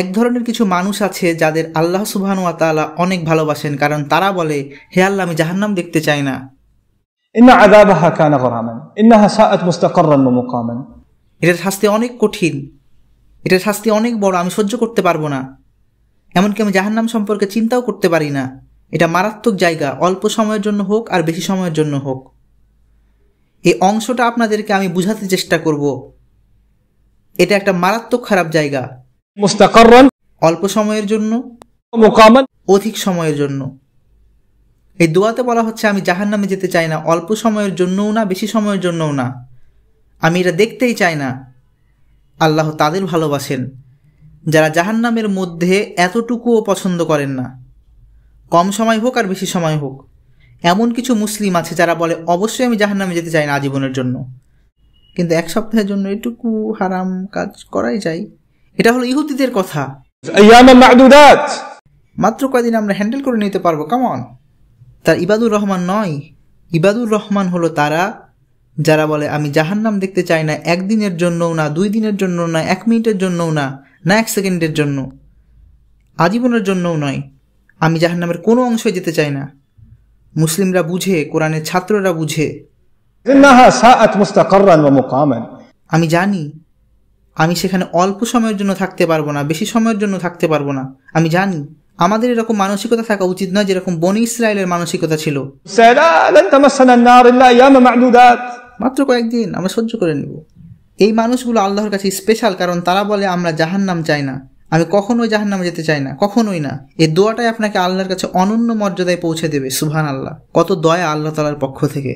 এক ধরনের কিছু মানুষ আছে যাদের আল্লাহ সুবহান ওয়া তাআলা অনেক ভালোবাসেন কারণ তারা বলে হে আল্লাহ আমি জাহান্নাম দেখতে চাই না ان عذابها كان غراما انها ساءت مستقرا ومقاما এটার শাস্তি অনেক কঠিন এটার শাস্তি অনেক বড় আমি সহ্য করতে পারবো না এমনকি আমি জাহান্নাম সম্পর্কে চিন্তাও করতে পারি না এটা মারাত্মক জায়গা অল্প সময়ের জন্য হোক আর বেশি সময়ের জন্য হোক এই অংশটা আপনাদেরকে আমি বুঝাতে চেষ্টা করব এটা একটা মারাত্মক খারাপ জায়গা অল্প সময়ের জন্য অধিক সময়ের জন্য এই দোয়াতে বলা হচ্ছে আমি জাহান নামে যেতে চাই না অল্প সময়ের জন্যও না বেশি সময়ের জন্যও না আমি এটা দেখতেই চাই না আল্লাহ তাদের ভালোবাসেন যারা জাহান্নামের মধ্যে এতটুকুও পছন্দ করেন না কম সময় হোক আর বেশি সময় হোক এমন কিছু মুসলিম আছে যারা বলে অবশ্যই আমি জাহান নামে যেতে চাই না আজীবনের জন্য কিন্তু এক সপ্তাহের জন্য এটুকু হারাম কাজ করাই যায় এটা হলো ইহুদিদের কথা মাত্র কয়দিন আমরা হ্যান্ডেল করে নিতে পারবো কেমন তার ইবাদুর রহমান নয় ইবাদুর রহমান হলো তারা যারা বলে আমি জাহান্নাম দেখতে চাই না একদিনের জন্যও না দুই দিনের জন্য না এক মিনিটের জন্যও না না এক সেকেন্ডের জন্য আজীবনের জন্যও নয় আমি জাহান্নামের কোনো অংশে যেতে চাই না মুসলিমরা বুঝে কোরআনের ছাত্ররা বুঝে আমি জানি আমি সেখানে অল্প সময়ের জন্য থাকতে পারবো না বেশি সময়ের জন্য থাকতে পারবো না আমি জানি আমাদের এরকম মানসিকতা থাকা উচিত নয় যেরকম বনি ইসরায়েলের মানসিকতা ছিল মাত্র কয়েকদিন আমরা সহ্য করে নিব এই মানুষগুলো আল্লাহর কাছে স্পেশাল কারণ তারা বলে আমরা জাহান নাম চাই না আমি কখনো জাহান নামে যেতে চাই না কখনোই না এই দোয়াটাই আপনাকে আল্লাহর কাছে অনন্য মর্যাদায় পৌঁছে দেবে সুহান আল্লাহ কত দয়া আল্লাহ তালার পক্ষ থেকে